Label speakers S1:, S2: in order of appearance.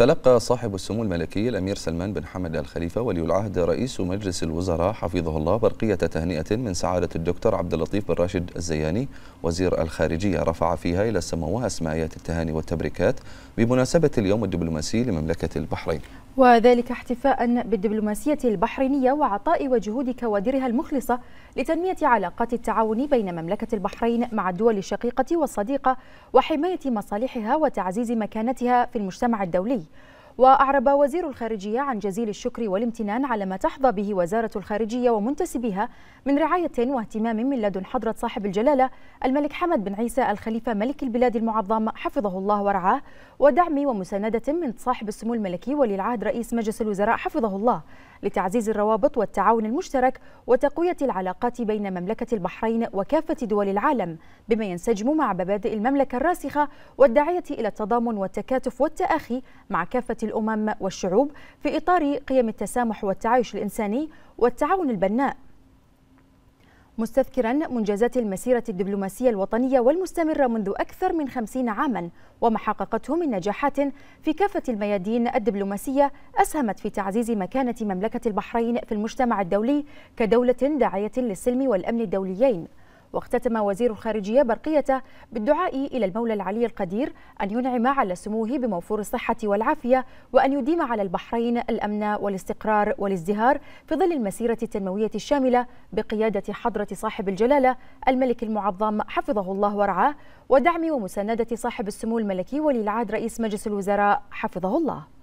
S1: تلقى صاحب السمو الملكي الأمير سلمان بن حمد الخليفة ولي العهد رئيس مجلس الوزراء حفظه الله برقية تهنئة من سعادة الدكتور عبد اللطيف بن راشد الزياني وزير الخارجية رفع فيها إلى السماوات أسمايات التهاني والتبريكات بمناسبة اليوم الدبلوماسي لمملكة البحرين
S2: وذلك احتفاء بالدبلوماسية البحرينية وعطاء وجهود كوادرها المخلصة لتنمية علاقات التعاون بين مملكة البحرين مع الدول الشقيقة والصديقة وحماية مصالحها وتعزيز مكانتها في المجتمع الدولي وأعرب وزير الخارجية عن جزيل الشكر والامتنان على ما تحظى به وزارة الخارجية ومنتسبيها من رعاية واهتمام من لدن حضرة صاحب الجلالة الملك حمد بن عيسى الخليفة ملك البلاد المعظم حفظه الله ورعاه ودعم ومساندة من صاحب السمو الملكي ولي العهد رئيس مجلس الوزراء حفظه الله لتعزيز الروابط والتعاون المشترك وتقوية العلاقات بين مملكة البحرين وكافة دول العالم بما ينسجم مع مبادئ المملكة الراسخة والداعية إلى التضامن والتكاتف والتآخي مع كافة الأمم والشعوب في إطار قيم التسامح والتعايش الإنساني والتعاون البناء مستذكرا منجزات المسيرة الدبلوماسية الوطنية والمستمرة منذ أكثر من خمسين عاما وما حققته من نجاحات في كافة الميادين الدبلوماسية أسهمت في تعزيز مكانة مملكة البحرين في المجتمع الدولي كدولة داعية للسلم والأمن الدوليين واختتم وزير الخارجية برقيته بالدعاء إلى المولى العلي القدير أن ينعم على سموه بموفور الصحة والعافية وأن يديم على البحرين الأمن والاستقرار والازدهار في ظل المسيرة التنموية الشاملة بقيادة حضرة صاحب الجلالة الملك المعظم حفظه الله ورعاه ودعم ومساندة صاحب السمو الملكي ولي العهد رئيس مجلس الوزراء حفظه الله